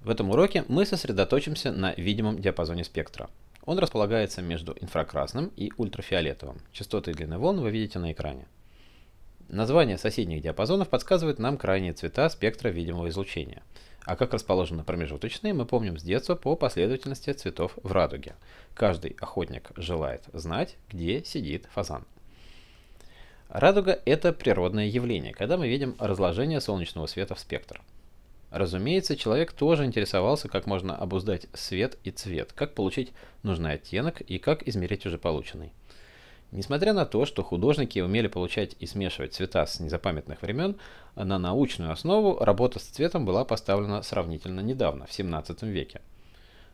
В этом уроке мы сосредоточимся на видимом диапазоне спектра. Он располагается между инфракрасным и ультрафиолетовым. Частоты и длины волн вы видите на экране. Название соседних диапазонов подсказывает нам крайние цвета спектра видимого излучения. А как расположены промежуточные, мы помним с детства по последовательности цветов в радуге. Каждый охотник желает знать, где сидит фазан. Радуга – это природное явление, когда мы видим разложение солнечного света в спектр. Разумеется, человек тоже интересовался, как можно обуздать свет и цвет, как получить нужный оттенок и как измерить уже полученный. Несмотря на то, что художники умели получать и смешивать цвета с незапамятных времен, на научную основу работа с цветом была поставлена сравнительно недавно, в 17 веке.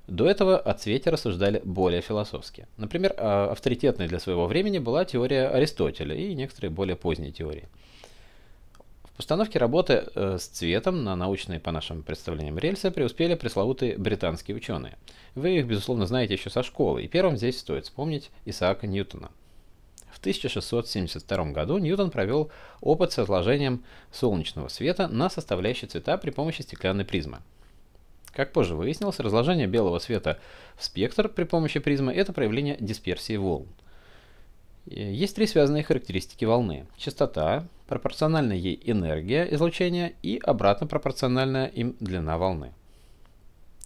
До этого о цвете рассуждали более философски. Например, а, авторитетной для своего времени была теория Аристотеля и некоторые более поздние теории. В установке работы э, с цветом на научные, по нашим представлениям, рельсы преуспели пресловутые британские ученые. Вы их, безусловно, знаете еще со школы, и первым здесь стоит вспомнить Исаака Ньютона. В 1672 году Ньютон провел опыт с отложением солнечного света на составляющие цвета при помощи стеклянной призмы. Как позже выяснилось, разложение белого света в спектр при помощи призмы – это проявление дисперсии волн – Э, есть три связанные характеристики волны. Частота, пропорциональная ей энергия излучения и обратно пропорциональная им длина волны.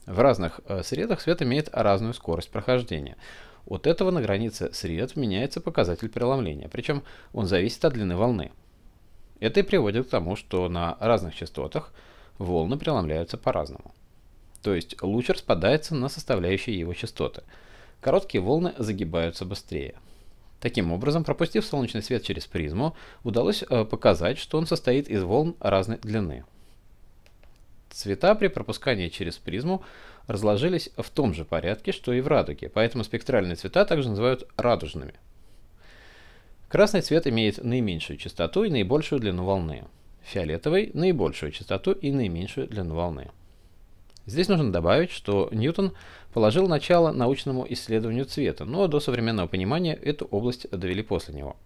В разных э, средах свет имеет разную скорость прохождения. От этого на границе сред меняется показатель преломления, причем он зависит от длины волны. Это и приводит к тому, что на разных частотах волны преломляются по-разному. То есть луч распадается на составляющие его частоты. Короткие волны загибаются быстрее – Таким образом, пропустив солнечный свет через призму, удалось э, показать, что он состоит из волн разной длины. Цвета при пропускании через призму разложились в том же порядке, что и в радуге, поэтому спектральные цвета также называют радужными. Красный цвет имеет наименьшую частоту и наибольшую длину волны. Фиолетовый – наибольшую частоту и наименьшую длину волны. Здесь нужно добавить, что Ньютон положил начало научному исследованию цвета, но до современного понимания эту область довели после него.